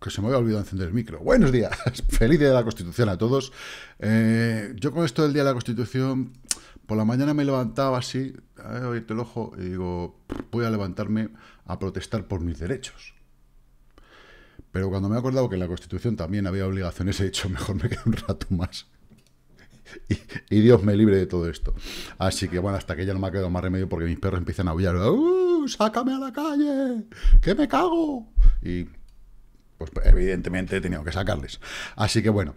que se me había olvidado encender el micro. Buenos días, feliz día de la Constitución a todos. Eh, yo con esto del día de la Constitución, por la mañana me levantaba así, a el ojo, y digo, voy a levantarme a protestar por mis derechos. Pero cuando me he acordado que en la Constitución también había obligaciones, he dicho, mejor me quedo un rato más. Y, Dios me libre de todo esto. Así que bueno, hasta que ya no me ha quedado más remedio porque mis perros empiezan a aullar. ¡Uh, ¡Sácame a la calle! ¡Que me cago! Y pues evidentemente he tenido que sacarles. Así que bueno,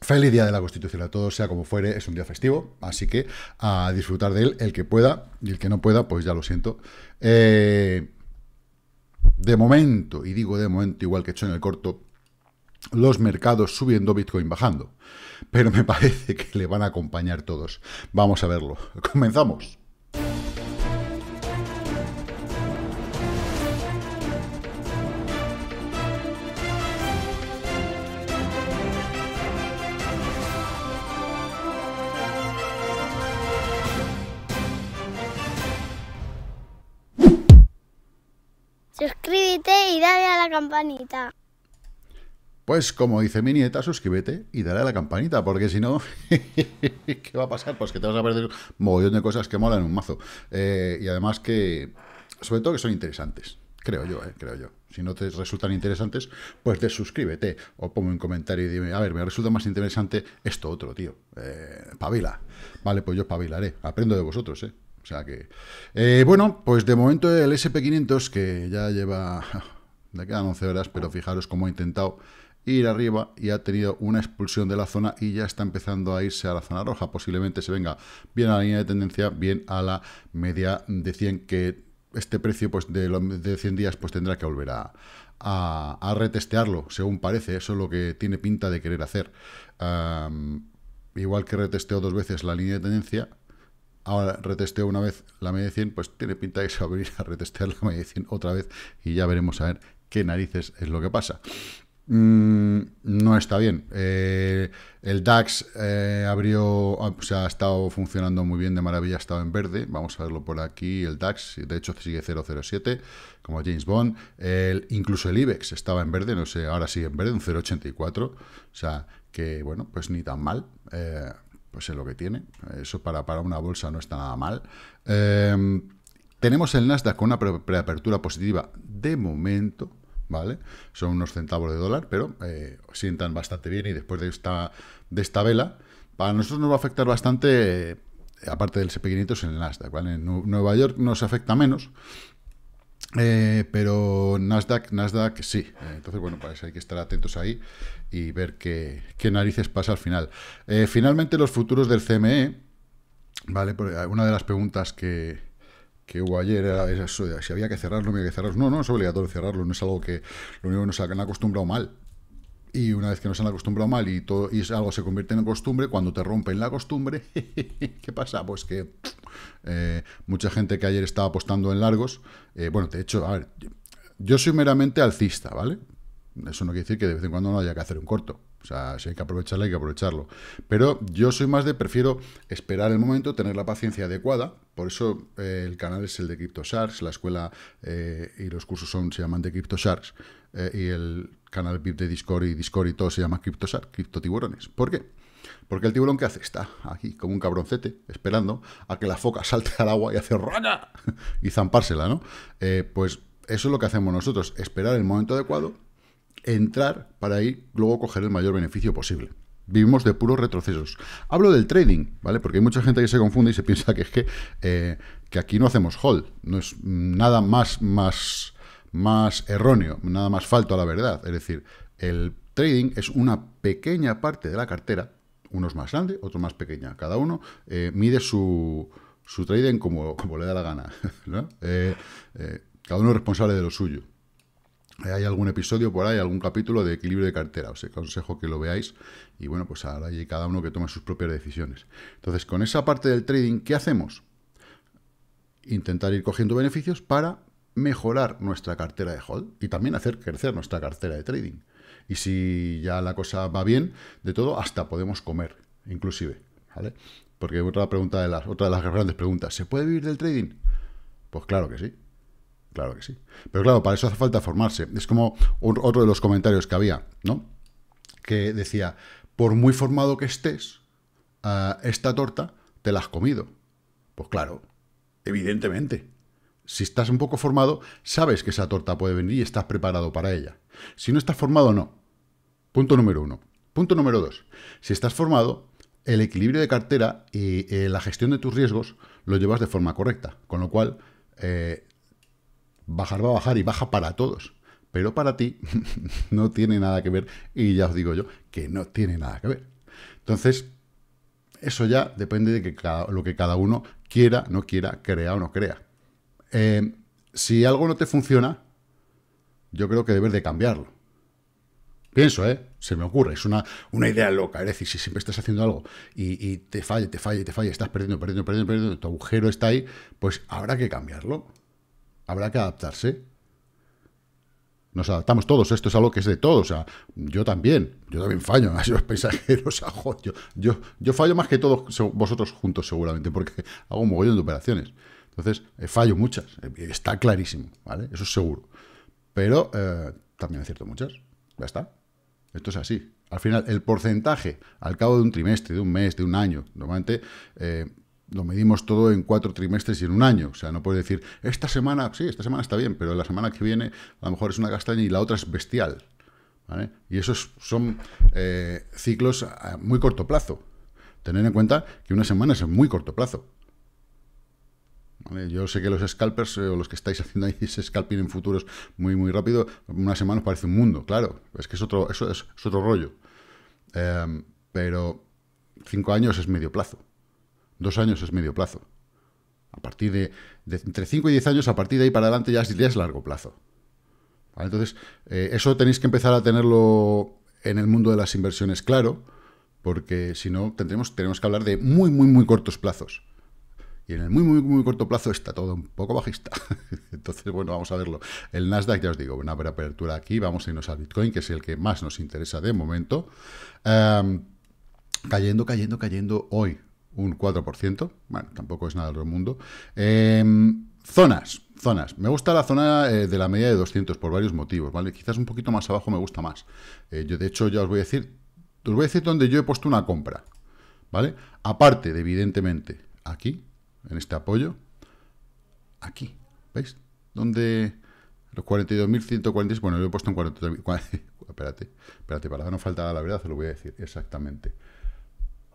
Feliz día de la Constitución a todos, sea como fuere, es un día festivo, así que a disfrutar de él el que pueda y el que no pueda, pues ya lo siento. Eh, de momento, y digo de momento igual que he hecho en el corto, los mercados subiendo, Bitcoin bajando, pero me parece que le van a acompañar todos. Vamos a verlo. Comenzamos. Pues como dice mi nieta, suscríbete y dale a la campanita, porque si no, ¿qué va a pasar? Pues que te vas a perder un mogollón de cosas que molan un mazo. Eh, y además que, sobre todo que son interesantes, creo yo, eh, creo yo. Si no te resultan interesantes, pues desuscríbete o ponme un comentario y dime, a ver, me resulta más interesante esto otro, tío. Eh, pavila. Vale, pues yo pavilaré. Aprendo de vosotros, ¿eh? O sea que... Eh, bueno, pues de momento el SP500, que ya lleva le quedan 11 horas, pero fijaros cómo ha intentado ir arriba y ha tenido una expulsión de la zona y ya está empezando a irse a la zona roja. Posiblemente se venga bien a la línea de tendencia, bien a la media de 100, que este precio pues, de, de 100 días pues, tendrá que volver a, retestearlo, según parece. Eso es lo que tiene pinta de querer hacer. igual que retesteó dos veces la línea de tendencia, ahora retesteo una vez la media de 100, pues tiene pinta de que se va a retestear la media de 100 otra vez y ya veremos a ver qué narices es lo que pasa. Mm, no está bien. Eh, el DAX eh, abrió, ah, o ha estado funcionando muy bien, de maravilla, ha estado en verde. Vamos a verlo por aquí, el DAX, de hecho sigue 0,07, como James Bond. incluso el IBEX estaba en verde, no sé, ahora sigue en verde, un 0,84. O sea, que bueno, pues ni tan mal. Eh, pues es lo que tiene. Eso para, para una bolsa no está nada mal. tenemos el Nasdaq con una preapertura positiva de momento, ¿vale? Son unos centavos de dólar, pero eh, sientan bastante bien y después de esta, de esta vela, para nosotros nos va a afectar bastante, eh, aparte del SP500, en el Nasdaq, En Nueva York nos afecta menos, eh, pero Nasdaq, Nasdaq sí. Entonces, bueno, parece pues hay que estar atentos ahí y ver qué, qué narices pasa al final. finalmente, los futuros del CME, ¿vale? una de las preguntas que, que hubo ayer era si había que cerrarlo, había que cerrarlo. No, no es obligatorio cerrarlo, no es algo que lo único que nos han acostumbrado mal. Y una vez que nos han acostumbrado mal y, todo, y algo se convierte en costumbre, cuando te rompen la costumbre, ¿qué pasa? Pues que eh, mucha gente que ayer estaba apostando en largos, eh, bueno, de hecho, a ver, yo soy meramente alcista, ¿vale? Eso no quiere decir que de vez en cuando no haya que hacer un corto. O sea, si hay que aprovecharla, hay que aprovecharlo. Pero yo soy más de, prefiero esperar el momento, tener la paciencia adecuada. Por eso eh, el canal es el de CryptoSharks, la escuela eh, y los cursos son, se llaman de CryptoSharks. Eh, y el canal VIP de Discord y Discord y todo se llama Crypto CryptoTiburones. ¿Por qué? Porque el tiburón que hace está aquí, como un cabroncete, esperando a que la foca salte al agua y hace rana y zampársela, ¿no? Eh, pues eso es lo que hacemos nosotros, esperar el momento adecuado entrar para ahí luego coger el mayor beneficio posible. Vivimos de puros retrocesos. Hablo del trading, ¿vale? Porque hay mucha gente que se confunde y se piensa que es que, eh, que aquí no hacemos hold. No es nada más, más, más erróneo, nada más falto a la verdad. Es decir, el trading es una pequeña parte de la cartera, unos más grande, otro más pequeña. Cada uno eh, mide su, su trading como, le da la gana, eh, cada uno es responsable de lo suyo. Hay algún episodio por ahí, algún capítulo de equilibrio de cartera. Os aconsejo que lo veáis. Y bueno, pues ahora hay cada uno que toma sus propias decisiones. Entonces, con esa parte del trading, ¿qué hacemos? Intentar ir cogiendo beneficios para mejorar nuestra cartera de hold y también hacer crecer nuestra cartera de trading. Y si ya la cosa va bien, de todo, hasta podemos comer, inclusive. ¿vale? Porque otra pregunta de las, otra de las grandes preguntas, ¿se puede vivir del trading? Pues claro que sí. Claro que sí. Pero claro, para eso hace falta formarse. Es como otro de los comentarios que había, ¿no? Que decía, por muy formado que estés, eh, esta torta te la has comido. Pues claro, evidentemente. Si estás un poco formado, sabes que esa torta puede venir y estás preparado para ella. Si no estás formado, no. Punto número uno. Punto número dos. Si estás formado, el equilibrio de cartera y eh, la gestión de tus riesgos lo llevas de forma correcta. Con lo cual, eh, bajar va a bajar y baja para todos. Pero para ti no tiene nada que ver y ya os digo yo que no tiene nada que ver. Entonces, eso ya depende de que lo que cada uno quiera, no quiera, crea o no crea. Eh, si algo no te funciona, yo creo que debes de cambiarlo. Pienso, ¿eh? Se me ocurre, es una, una idea loca. Es decir, si siempre estás haciendo algo y, y te falla, te falla, te falla, estás perdiendo, perdiendo, perdiendo, perdiendo, tu agujero está ahí, pues habrá que cambiarlo habrá que adaptarse. Nos adaptamos todos, esto es algo que es de todos, sea, yo también, yo también fallo, yo yo, yo, fallo más que todos vosotros juntos seguramente, porque hago un mogollón de operaciones. Entonces, eh, fallo muchas, eh, está clarísimo, ¿vale? Eso es seguro. Pero también eh, también acierto muchas, ya está. Esto es así. Al final, el porcentaje, al cabo de un trimestre, de un mes, de un año, normalmente lo medimos todo en cuatro trimestres y en un año. O sea, no puedes decir, esta semana, sí, esta semana está bien, pero la semana que viene a lo mejor es una castaña y la otra es bestial. Y esos son eh, ciclos a muy corto plazo. Tener en cuenta que una semana es muy corto plazo. Yo sé que los scalpers eh, o los que estáis haciendo ahí ese scalping en futuros muy, muy rápido, una semana os parece un mundo, claro. Es que es otro, eso es, otro rollo. Em, pero cinco años es medio plazo. Dos años es medio plazo. A partir de, entre 5 y 10 años, a partir de ahí para adelante ya es, largo plazo. Entonces, eh, eso tenéis que empezar a tenerlo en el mundo de las inversiones claro, porque si no, tendremos, tenemos que hablar de muy, muy, muy cortos plazos. Y en el muy, muy, muy corto plazo está todo un poco bajista. Entonces, bueno, vamos a verlo. El Nasdaq, ya os digo, una apertura aquí. Vamos a irnos al Bitcoin, que es el que más nos interesa de momento. cayendo, cayendo, cayendo hoy un 4%, bueno, tampoco es nada del mundo. Em, zonas, zonas. Me gusta la zona eh, de la media de 200 por varios motivos, ¿vale? Quizás un poquito más abajo me gusta más. Eh, yo, de hecho, ya os voy a decir, os voy a decir dónde yo he puesto una compra, ¿vale? Aparte de, evidentemente, aquí, en este apoyo, aquí, ¿veis? Donde los 42.146, bueno, yo he puesto en 43.000, espérate, espérate, para no faltar la verdad, se lo voy a decir exactamente.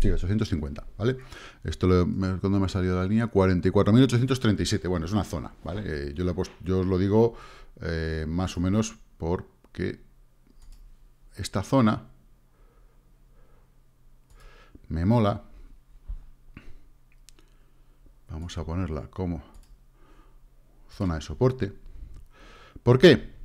Sí, 850, ¿vale? Esto lo, cuando me ha salido la línea, 44.837. Bueno, es una zona, ¿vale? Eh, yo, yo os lo digo eh, más o menos porque esta zona me mola. Vamos a ponerla como zona de soporte. ¿Por qué?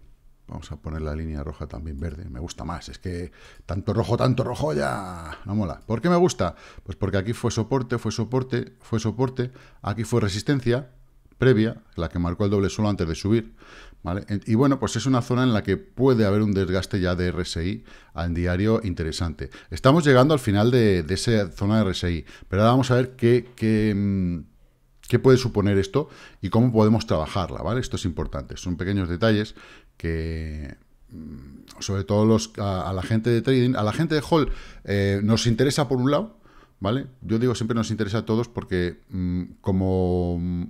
Vamos a poner la línea roja también verde. Me gusta más. Es que tanto rojo, tanto rojo ya no mola. ¿Por qué me gusta? Pues porque aquí fue soporte, fue soporte, fue soporte. Aquí fue resistencia previa, la que marcó el doble suelo antes de subir. ¿vale? Y bueno, pues es una zona en la que puede haber un desgaste ya de RSI al diario interesante. Estamos llegando al final de, esa zona de RSI. Pero ahora vamos a ver mm, qué... puede suponer esto y cómo podemos trabajarla, ¿vale? Esto es importante, son pequeños detalles Mm, sobre todo los, a, la gente de trading, a la gente de Hall eh, nos interesa por un lado, ¿vale? Yo digo siempre nos interesa a todos porque mm, como, mm,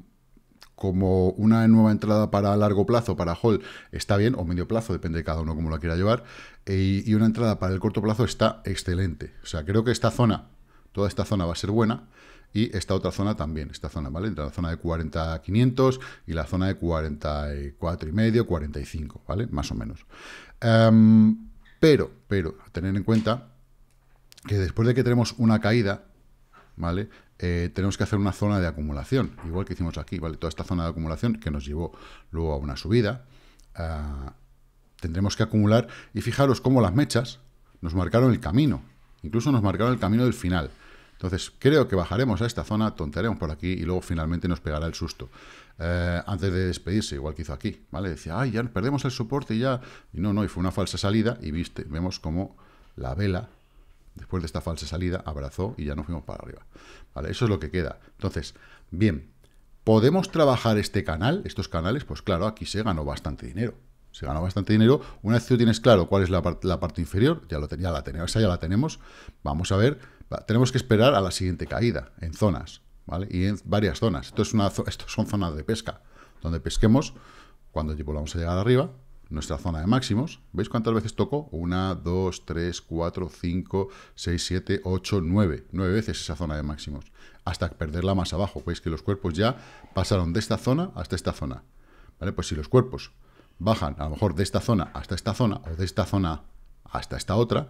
como una nueva entrada para largo plazo, para Hall, está bien, o medio plazo, depende de cada uno como la quiera llevar, eh, y una entrada para el corto plazo está excelente. O sea, creo que esta zona, toda esta zona va a ser buena y esta otra zona también, esta zona, ¿vale? Entre la zona de 40.500 y la zona de 44,5, 45, ¿vale? Más o menos. Em, pero, pero, pero, tener en cuenta que después de que tenemos una caída, ¿vale? Eh, tenemos que hacer una zona de acumulación, igual que hicimos aquí, ¿vale? Toda esta zona de acumulación que nos llevó luego a una subida, ah, tendremos que acumular, y fijaros cómo las mechas nos marcaron el camino, incluso nos marcaron el camino del final. Entonces, creo que bajaremos a esta zona, tontearemos por aquí y luego finalmente nos pegará el susto. Eh, antes de despedirse, igual que hizo aquí, ¿vale? Decía, ay, ya perdemos el soporte y ya... Y no, no, y fue una falsa salida y viste, vemos como la vela, después de esta falsa salida, abrazó y ya nos fuimos para arriba. ¿Vale? Eso es lo que queda. Entonces, bien, ¿podemos trabajar este canal, estos canales? Pues claro, aquí se ganó bastante dinero. Se ganó bastante dinero. Una vez tú tienes claro cuál es la, parte inferior, ya, lo ya la tenemos, esa ya la tenemos. Vamos a ver tenemos que esperar a la siguiente caída en zonas, ¿vale? Y en varias zonas. Esto, es una, son zonas de pesca, donde pesquemos cuando volvamos a llegar arriba, nuestra zona de máximos. ¿Veis cuántas veces toco? Una, dos, tres, cuatro, cinco, seis, siete, ocho, nueve. Nueve veces esa zona de máximos. Hasta perderla más abajo. Veis que los cuerpos ya pasaron de esta zona hasta esta zona. ¿Vale? Pues si los cuerpos bajan a lo mejor de esta zona hasta esta zona o de esta zona hasta esta otra,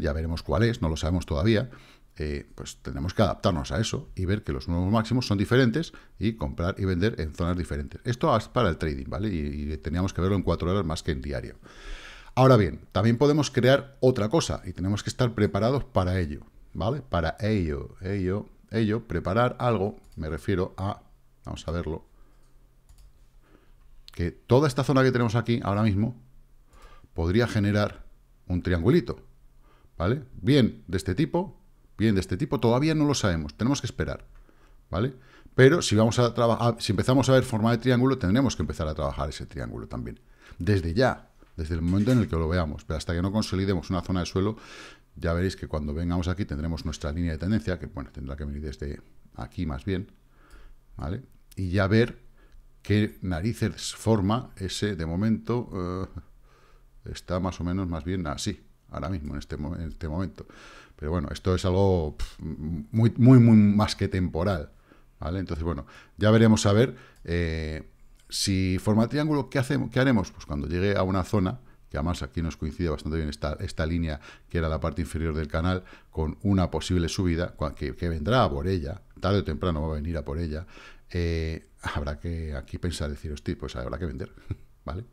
ya veremos cuál es, no lo sabemos todavía. Eh, pues tenemos que adaptarnos a eso y ver que los nuevos máximos son diferentes y comprar y vender en zonas diferentes. Esto es para el trading, ¿vale? Y, y teníamos que verlo en cuatro horas más que en diario. Ahora bien, también podemos crear otra cosa y tenemos que estar preparados para ello, ¿vale? Para ello, ello, ello, preparar algo, me refiero a, vamos a verlo, que toda esta zona que tenemos aquí ahora mismo podría generar un triangulito, ¿vale? Bien de este tipo, bien de este tipo, todavía no lo sabemos, tenemos que esperar, ¿vale? Pero si, vamos a si empezamos a ver forma de triángulo, tendremos que empezar a trabajar ese triángulo también, desde ya, desde el momento en el que lo veamos, pero hasta que no consolidemos una zona de suelo, ya veréis que cuando vengamos aquí tendremos nuestra línea de tendencia, que bueno, tendrá que venir desde aquí más bien, ¿vale? Y ya ver qué narices forma ese, de momento, eh, está más o menos más bien así, ahora mismo, en este, este momento. Pero bueno, esto es algo muy, muy, muy más que temporal. ¿Vale? Entonces, bueno, ya veremos a ver eh, si forma triángulo, ¿qué, hacemos, ¿qué haremos? Pues cuando llegue a una zona, que además aquí nos coincide bastante bien esta, esta línea que era la parte inferior del canal, con una posible subida que, que vendrá por ella, tarde o temprano va a venir a por ella, eh, habrá que aquí pensar, decir, hostia, pues habrá que vender, ¿vale?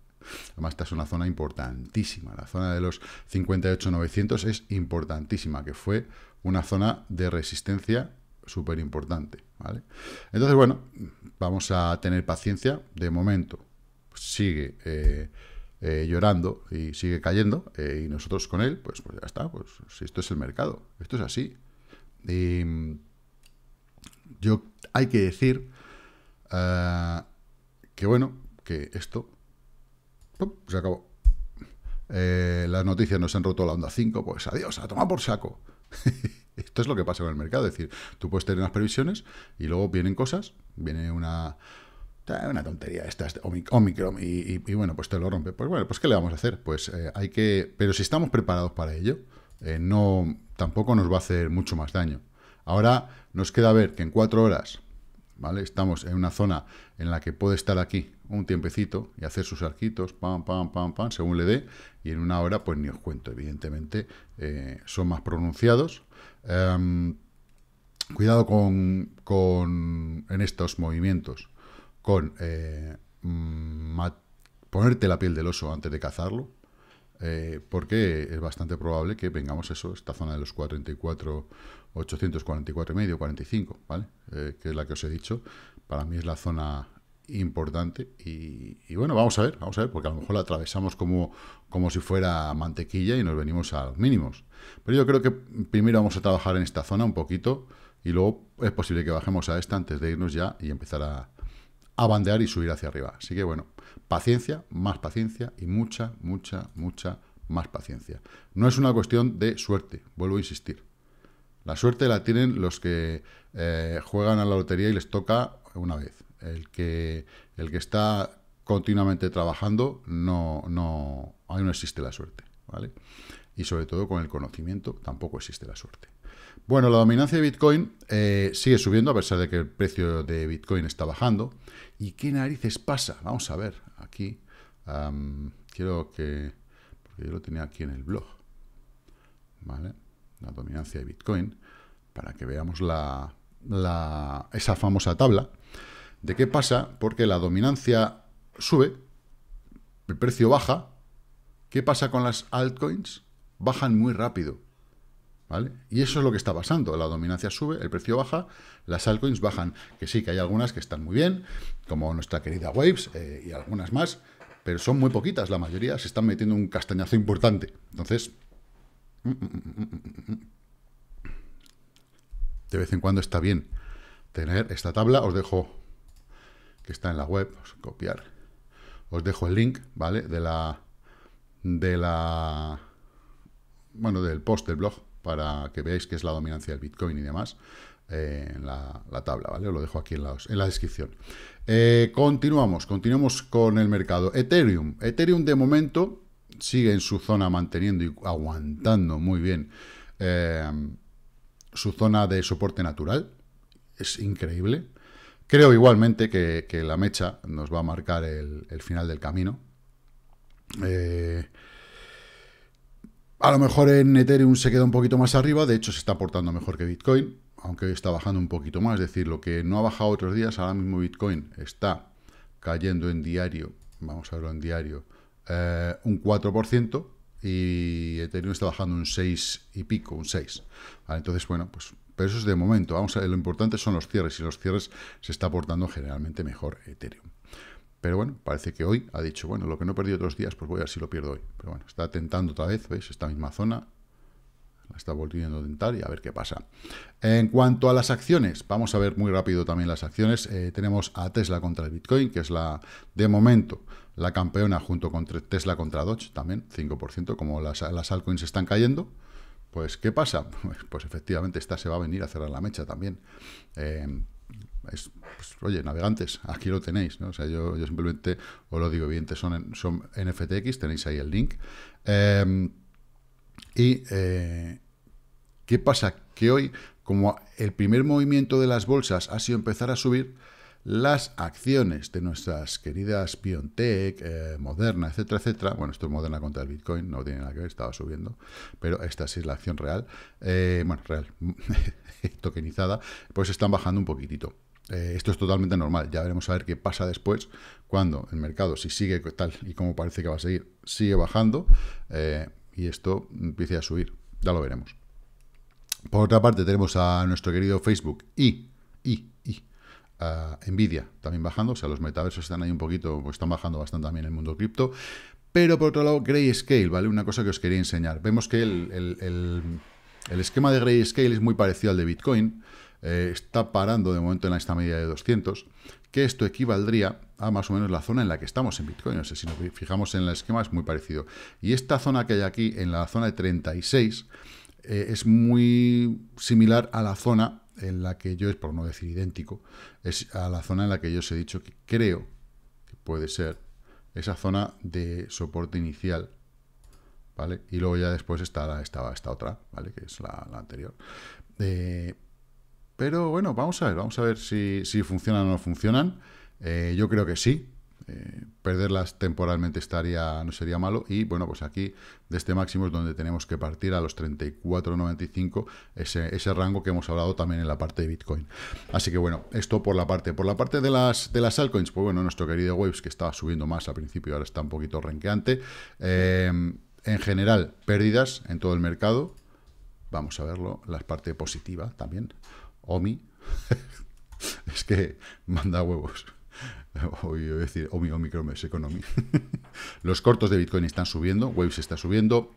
Además, esta es una zona importantísima. La zona de los 58,900 es importantísima, que fue una zona de resistencia súper importante, ¿vale? Entonces, bueno, vamos a tener paciencia. De momento, sigue... Eh, eh, llorando y sigue cayendo, eh, y nosotros con él, pues, pues, ya está, pues si esto es el mercado, esto es así. Y, mm, yo hay que decir que bueno, que esto se acabó. Eh, las noticias nos han roto la onda 5, pues adiós, a tomar por saco. Esto es lo que pasa con el mercado, es decir, tú puedes tener unas previsiones y luego vienen cosas, viene una una tontería esta, es Omicron, y, bueno, pues te lo rompe. Pues bueno, pues ¿qué le vamos a hacer? Pues eh, hay que... Pero si estamos preparados para ello, eh, no tampoco nos va a hacer mucho más daño. Ahora nos queda ver que en cuatro horas, ¿vale? Estamos en una zona en la que puede estar aquí un tiempecito y hacer sus arquitos, pam, pam, pam, pam, según le dé, y en una hora, pues ni os cuento, evidentemente eh, son más pronunciados. Em, cuidado con, en estos movimientos, con eh, mm, ponerte la piel del oso antes de cazarlo, eh, porque es bastante probable que vengamos eso, esta zona de los 44, 844 y medio, 45, ¿vale? que es la que os he dicho, para mí es la zona importante. Y, bueno, vamos a ver, vamos a ver, porque a lo mejor la atravesamos como, como si fuera mantequilla y nos venimos a los mínimos. Pero yo creo que primero vamos a trabajar en esta zona un poquito y luego es posible que bajemos a esta antes de irnos ya y empezar a, bandear y subir hacia arriba. Así que bueno, paciencia, más paciencia y mucha, mucha, mucha más paciencia. No es una cuestión de suerte, vuelvo a insistir. La suerte la tienen los que eh, juegan a la lotería y les toca una vez el que, el que está continuamente trabajando, no, no, ahí no existe la suerte, Y sobre todo con el conocimiento tampoco existe la suerte. Bueno, la dominancia de Bitcoin eh, sigue subiendo a pesar de que el precio de Bitcoin está bajando. ¿Y qué narices pasa? Vamos a ver, aquí quiero que... porque yo lo tenía aquí en el blog, La dominancia de Bitcoin, para que veamos la, esa famosa tabla. ¿De qué pasa? Porque la dominancia sube, el precio baja. ¿Qué pasa con las altcoins? Bajan muy rápido. ¿Vale? Y eso es lo que está pasando. La dominancia sube, el precio baja, las altcoins bajan. Que sí, que hay algunas que están muy bien, como nuestra querida Waves eh, y algunas más, pero son muy poquitas. La mayoría se están metiendo un castañazo importante. Entonces, mm, mm, mm, de vez en cuando está bien tener esta tabla. Os dejo que está en la web, copiar. Os dejo el link, ¿vale? De la, de la, bueno, del post del blog para que veáis que es la dominancia del Bitcoin y demás eh, en la, tabla, ¿vale? Os lo dejo aquí en la, descripción. Eh, continuamos, continuamos con el mercado. Ethereum. Ethereum de momento sigue en su zona manteniendo y aguantando muy bien eh, su zona de soporte natural. Es increíble. Creo igualmente que, la mecha nos va a marcar el, final del camino. Eh, a lo mejor en Ethereum se queda un poquito más arriba, de hecho se está portando mejor que Bitcoin, aunque hoy está bajando un poquito más, es decir, lo que no ha bajado otros días, ahora mismo Bitcoin está cayendo en diario, vamos a verlo en diario, eh, un 4% y Ethereum está bajando un 6 y pico, un 6. entonces, bueno, pues pero eso es de momento. Vamos a lo importante son los cierres y los cierres se está aportando generalmente mejor Ethereum. Pero bueno, parece que hoy ha dicho, bueno, lo que no he perdido otros días, pues voy a ver si lo pierdo hoy. Pero bueno, está tentando otra vez, ¿veis? Esta misma zona. La está volviendo a tentar y a ver qué pasa. En cuanto a las acciones, vamos a ver muy rápido también las acciones. Eh, tenemos a Tesla contra el Bitcoin, que es la, de momento, la campeona junto con Tesla contra Dodge, también 5%, como las, las altcoins están cayendo. Pues, ¿qué pasa? Pues, efectivamente, esta se va a venir a cerrar la mecha también. Em, pues, oye, navegantes, aquí lo tenéis, O sea, yo, simplemente os lo digo, bien, son, son NFTX, tenéis ahí el link. Em, y, eh, ¿qué pasa? Que hoy, como el primer movimiento de las bolsas ha sido empezar a subir, las acciones de nuestras queridas Piontech, eh, Moderna, etcétera, etcétera. Bueno, esto es Moderna contra el Bitcoin, no tiene nada que ver, estaba subiendo, pero esta sí es la acción real, eh, bueno, real, tokenizada, pues están bajando un poquitito. Eh, esto es totalmente normal, ya veremos a ver qué pasa después cuando el mercado, si sigue tal y como parece que va a seguir, sigue bajando y esto empiece a subir, ya lo veremos. Por otra parte tenemos a nuestro querido Facebook y, y a Nvidia también bajando, o sea, los metaversos están ahí un poquito, pues están bajando bastante también el mundo cripto. Pero por otro lado, Grayscale, ¿vale? Una cosa que os quería enseñar. Vemos que el, el, el, esquema de Scale es muy parecido al de Bitcoin. Eh, está parando de momento en esta media de 200, que esto equivaldría a más o menos la zona en la que estamos en Bitcoin. O sé si nos fijamos en el esquema es muy parecido. Y esta zona que hay aquí, en la zona de 36, eh, es muy similar a la zona en la que yo, es por no decir idéntico, es a la zona en la que yo os he dicho que creo que puede ser esa zona de soporte inicial, ¿vale? Y luego ya después está estaba esta otra, ¿vale? Que es la, anterior. Eh, pero bueno, vamos a ver, vamos a ver si, funcionan o no funcionan. Eh, yo creo que sí, eh, perderlas temporalmente estaría, no sería malo. Y bueno, pues aquí de este máximo es donde tenemos que partir a los 34,95, ese, ese rango que hemos hablado también en la parte de Bitcoin. Así que bueno, esto por la parte. Por la parte de las, de las altcoins, pues bueno, nuestro querido Waves, que estaba subiendo más al principio, ahora está un poquito renqueante. Eh, en general, pérdidas en todo el mercado. Vamos a verlo, la parte positiva también. OMI. es que manda huevos. decir, Los cortos de Bitcoin están subiendo, Waves está subiendo,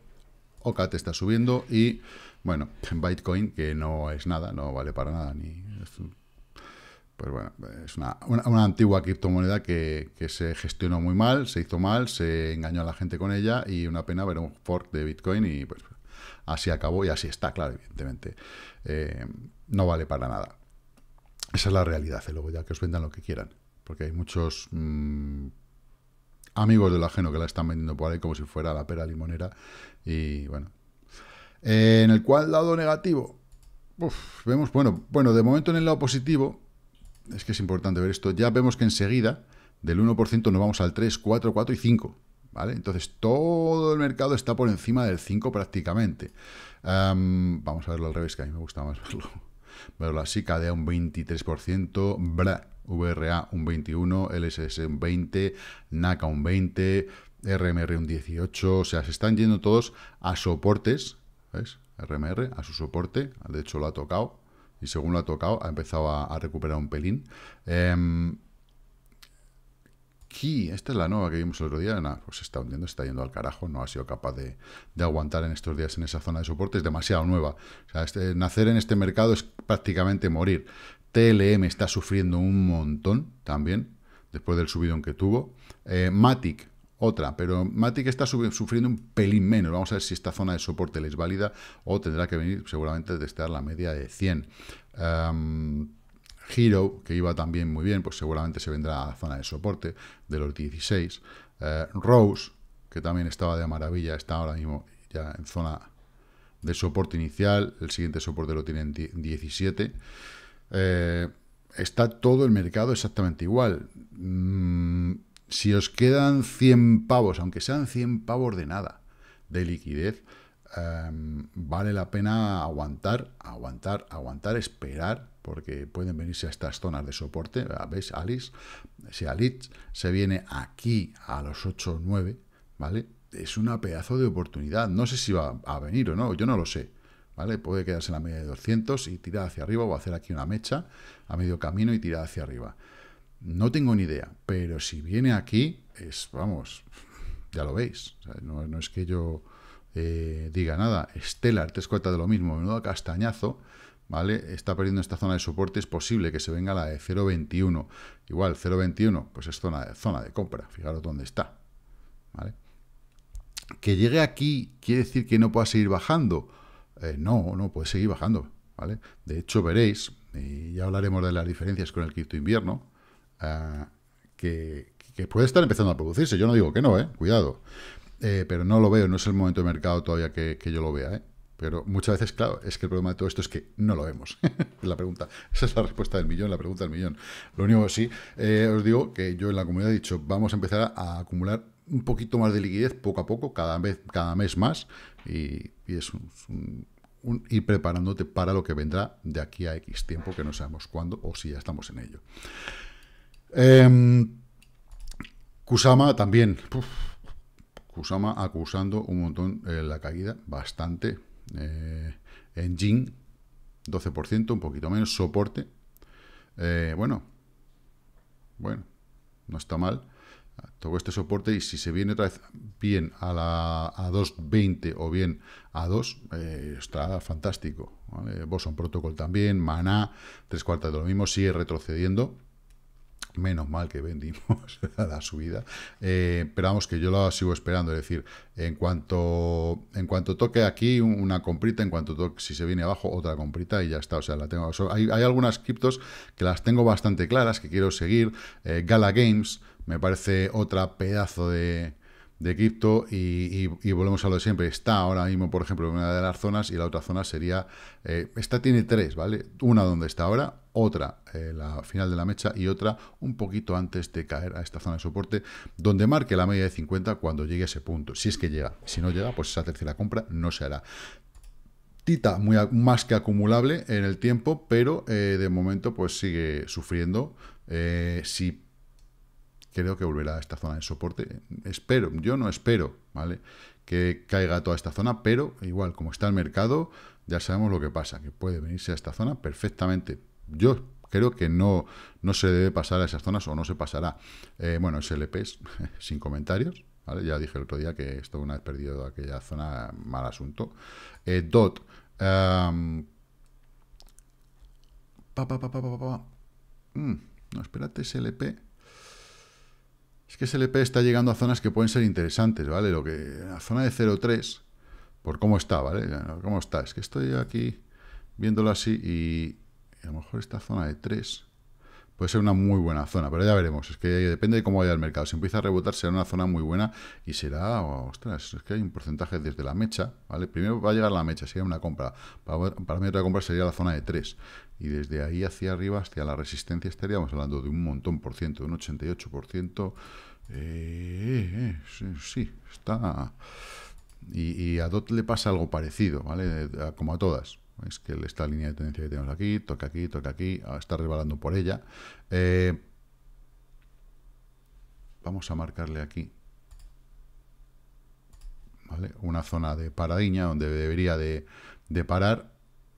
OCAT está subiendo y, bueno, Bitcoin, que no es nada, no vale para nada, ni... es pues una, antigua criptomoneda que, que, se gestionó muy mal, se hizo mal, se engañó a la gente con ella y una pena ver un fork de Bitcoin y pues así acabó y así está, claro, evidentemente. Eh, no vale para nada. Esa es la realidad, eh, luego ya que os vendan lo que quieran porque hay muchos mm, amigos del ajeno que la están vendiendo por ahí como si fuera la pera limonera. Y bueno. Eh, en el cual lado negativo, vemos, bueno, bueno, de momento en el lado positivo, es que es importante ver esto, ya vemos que enseguida del 1% nos vamos al 3, 4, 4 y 5. ¿Vale? Entonces todo el mercado está por encima del 5 prácticamente. vamos a verlo al revés, que a mí me gusta más verlo. Verlo así, cadea un 23%, bra, VRA un 21, LSS un 20, NACA un 20, RMR un 18, o sea, se están yendo todos a soportes, ¿ves? RMR, a su soporte, de hecho lo ha tocado, y según lo ha tocado, ha empezado a, recuperar un pelín. Eh, esta es la nueva que vimos el otro día, pues se está hundiendo, está yendo al carajo, no ha sido capaz de, aguantar en estos días en esa zona de soportes. es demasiado nueva. O sea, este, nacer en este mercado es prácticamente morir. TLM está sufriendo un montón también, después del subidón que tuvo. Eh, Matic, otra, pero Matic está sufriendo un pelín menos. Vamos a ver si esta zona de soporte les válida o tendrá que venir seguramente a estar la media de 100. Em, Hero, que iba también muy bien, pues seguramente se vendrá a la zona de soporte de los 16. Rose, que también estaba de maravilla, está ahora mismo ya en zona de soporte inicial. El siguiente soporte lo tiene en 17. Eh, está todo el mercado exactamente igual. Mm, si os quedan 100 pavos, aunque sean 100 pavos de nada, de liquidez, em, vale la pena aguantar, aguantar, aguantar, esperar, porque pueden venirse a estas zonas de soporte. Ah, ¿Veis? Alice, si Alice se viene aquí a los 8 o 9, ¿vale? Es una pedazo de oportunidad. No sé si va a venir o no, yo no lo sé. Puede quedarse en la media de 200 y tirar hacia arriba o hacer aquí una mecha a medio camino y tirar hacia arriba. No tengo ni idea, pero si viene aquí, es, vamos, ya lo veis. no, es que yo eh, diga nada. Stellar, te cuartas de lo mismo, menudo castañazo, ¿vale? Está perdiendo esta zona de soporte, es posible que se venga la de 0.21. Igual, 0.21, pues es zona de, compra, fijaros dónde está, Que llegue aquí, ¿quiere decir que no pueda seguir bajando? Eh, no, no, puede seguir bajando. ¿vale? De hecho, veréis, y ya hablaremos de las diferencias con el cripto invierno, ah, que, puede estar empezando a producirse. Yo no digo que no, ¿eh? cuidado. Eh, pero no lo veo, no es el momento de mercado todavía que, yo lo vea. ¿eh? Pero muchas veces, claro, es que el problema de todo esto es que no lo vemos. la pregunta. Esa es la respuesta del millón, la pregunta del millón. Lo único que sí, eh, os digo que yo en la comunidad he dicho, vamos a empezar a acumular un poquito más de liquidez poco a poco, cada, vez, cada mes más, y, es un, ir preparándote para lo que vendrá de aquí a X tiempo, que no sabemos cuándo o si ya estamos en ello. Em, Kusama también. Kusama acusando un montón eh, la caída, bastante. Eh, en Jin, 12%, un poquito menos. Soporte. Eh, bueno, bueno, no está mal toco este soporte y si se viene otra vez bien a la a 2.20 o bien a 2, eh, está fantástico. Boson Protocol también, Maná, tres cuartas de lo mismo, sigue retrocediendo. Menos mal que vendimos la subida. Eh, pero vamos que yo la sigo esperando. Es decir, en cuanto, en cuanto toque aquí una comprita, en cuanto toque, si se viene abajo, otra comprita y ya está. O sea, la tengo. Hay, algunas criptos que las tengo bastante claras, que quiero seguir. Eh, Gala Games, me parece otra pedazo de, cripto y, volvemos a lo de siempre. Está ahora mismo, por ejemplo, en una de las zonas y la otra zona sería... Eh, esta tiene tres, ¿vale? Una donde está ahora, otra eh, la final de la mecha y otra un poquito antes de caer a esta zona de soporte, donde marque la media de 50 cuando llegue a ese punto. Si es que llega. Si no llega, pues esa tercera compra no se hará. Tita muy, más que acumulable en el tiempo, pero eh, de momento pues sigue sufriendo. si creo que volverá a esta zona de soporte. Espero, yo no espero, ¿vale? Que caiga toda esta zona, pero igual, como está el mercado, ya sabemos lo que pasa, que puede venirse a esta zona perfectamente. Yo creo que no, no se debe pasar a esas zonas o no se pasará. Eh, bueno, SLP... sin comentarios, Ya dije el otro día que esto una vez perdido aquella zona, mal asunto. Eh, DOT. Um, pa, pa, pa, mm, no, espérate, SLP es que SLP está llegando a zonas que pueden ser interesantes, ¿vale? Lo que, la zona de 0.3, por cómo está, ¿vale? ¿Cómo está? Es que estoy aquí viéndolo así y a lo mejor esta zona de 3 puede ser una muy buena zona, pero ya veremos. Es que depende de cómo vaya el mercado. Si empieza a rebotar, será una zona muy buena y será, ostras, es que hay un porcentaje desde la mecha, ¿vale? Primero va a llegar la mecha, sería una compra. Para, mí otra compra sería la zona de 3. Y desde ahí hacia arriba, hacia la resistencia, estaríamos hablando de un montón por ciento, un 88%. Eh, eh, sí, está... Y, y, a DOT le pasa algo parecido, ¿vale? Como a todas es que esta línea de tendencia que tenemos aquí, toca aquí, toca aquí, ah, está rebalando por ella. Eh, vamos a marcarle aquí una zona de paradiña donde debería de, parar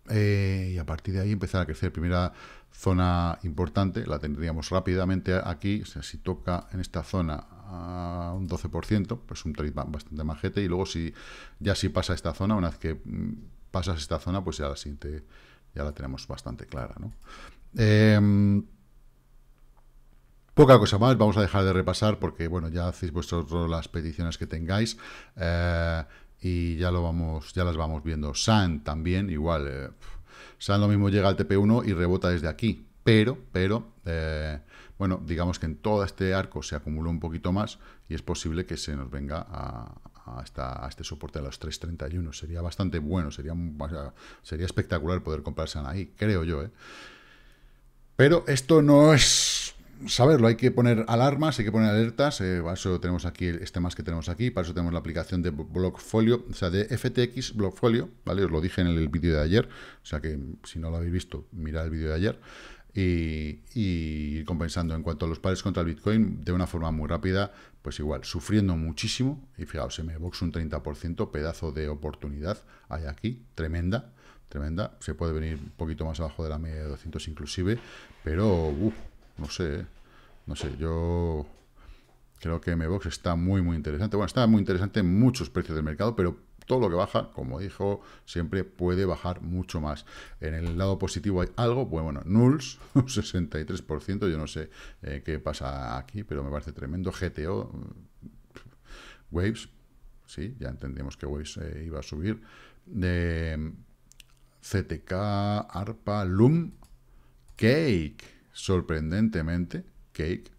eh, y a partir de ahí empezar a crecer. Primera zona importante, la tendríamos rápidamente aquí, o sea, si toca en esta zona a un 12%, pues un trade bastante majete, y luego si ya si pasa esta zona, una vez que mm, pasas esta zona, pues ya la siguiente ya la tenemos bastante clara. ¿no? Em, poca cosa más, vamos a dejar de repasar porque bueno, ya hacéis vosotros las peticiones que tengáis. Eh, y ya lo vamos, ya las vamos viendo. San también, igual. Eh, San lo mismo llega al TP1 y rebota desde aquí. Pero, pero, eh, bueno, digamos que en todo este arco se acumuló un poquito más y es posible que se nos venga a, a, a este soporte de los 3.31. Sería bastante bueno, sería, sería espectacular poder comprarse ahí, creo yo. ¿eh? Pero esto no es saberlo, hay que poner alarmas, hay que poner alertas, eh, para eso tenemos aquí este más que tenemos aquí, para eso tenemos la aplicación de Blockfolio, o sea, de FTX Blockfolio, ¿vale? Os lo dije en el vídeo de ayer, o sea que si no lo habéis visto, mirad el vídeo de ayer y, y, compensando en cuanto a los pares contra el Bitcoin de una forma muy rápida, pues igual, sufriendo muchísimo, y fijaos, MBOX un 30%, pedazo de oportunidad hay aquí, tremenda, tremenda, se puede venir un poquito más abajo de la media de 200 inclusive, pero, uf, no sé, ¿eh? no sé, yo creo que MBOX está muy, muy interesante, bueno, está muy interesante en muchos precios del mercado, pero todo lo que baja, como dijo, siempre puede bajar mucho más. En el lado positivo hay algo, pues bueno, Nulls, un 63%, yo no sé eh, qué pasa aquí, pero me parece tremendo. GTO, mm, Waves, sí, ya entendíamos que Waves eh, iba a subir. CTK, ARPA, LUM, Cake, sorprendentemente, Cake,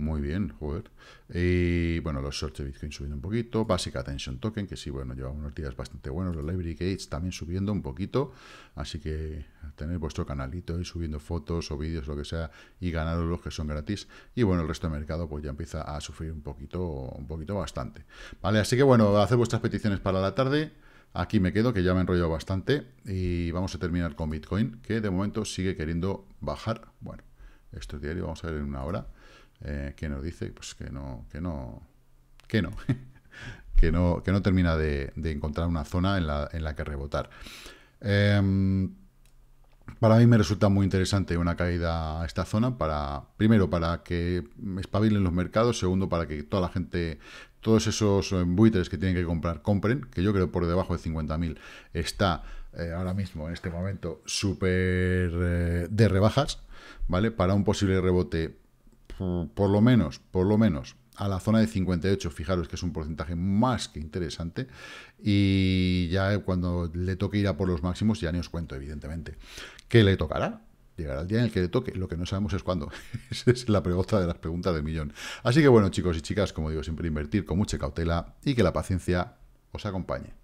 muy bien, joder. Y bueno, los shorts de Bitcoin subiendo un poquito. Básica Attention Token, que sí, bueno, lleva unos días bastante buenos. Los Library Gates también subiendo un poquito. Así que tenéis vuestro canalito y subiendo fotos o vídeos, lo que sea, y ganaros los que son gratis. Y bueno, el resto del mercado pues ya empieza a sufrir un poquito, un poquito bastante. Vale, así que bueno, hacer vuestras peticiones para la tarde. Aquí me quedo, que ya me he enrollado bastante. Y vamos a terminar con Bitcoin, que de momento sigue queriendo bajar. Bueno, esto es diario, vamos a ver en una hora. Eh, que nos dice pues que no, que no, que no, que no, que no termina de, encontrar una zona en la, que rebotar. Em, para mí me resulta muy interesante una caída a esta zona, para primero para que espabilen los mercados, segundo para que toda la gente, todos esos eh, buitres que tienen que comprar, compren, que yo creo por debajo de 50.000 está eh, ahora mismo, en este momento, súper de rebajas, ¿vale? Para un posible rebote Mm, por lo menos, por lo menos, a la zona de 58, fijaros que es un porcentaje más que interesante, y ya eh, cuando le toque ir a por los máximos, ya ni os cuento, evidentemente. ¿Qué le tocará? Llegará el día en el que le toque, lo que no sabemos es cuándo. Esa es la pregunta de las preguntas del millón. Así que bueno, chicos y chicas, como digo, siempre invertir con mucha cautela y que la paciencia os acompañe.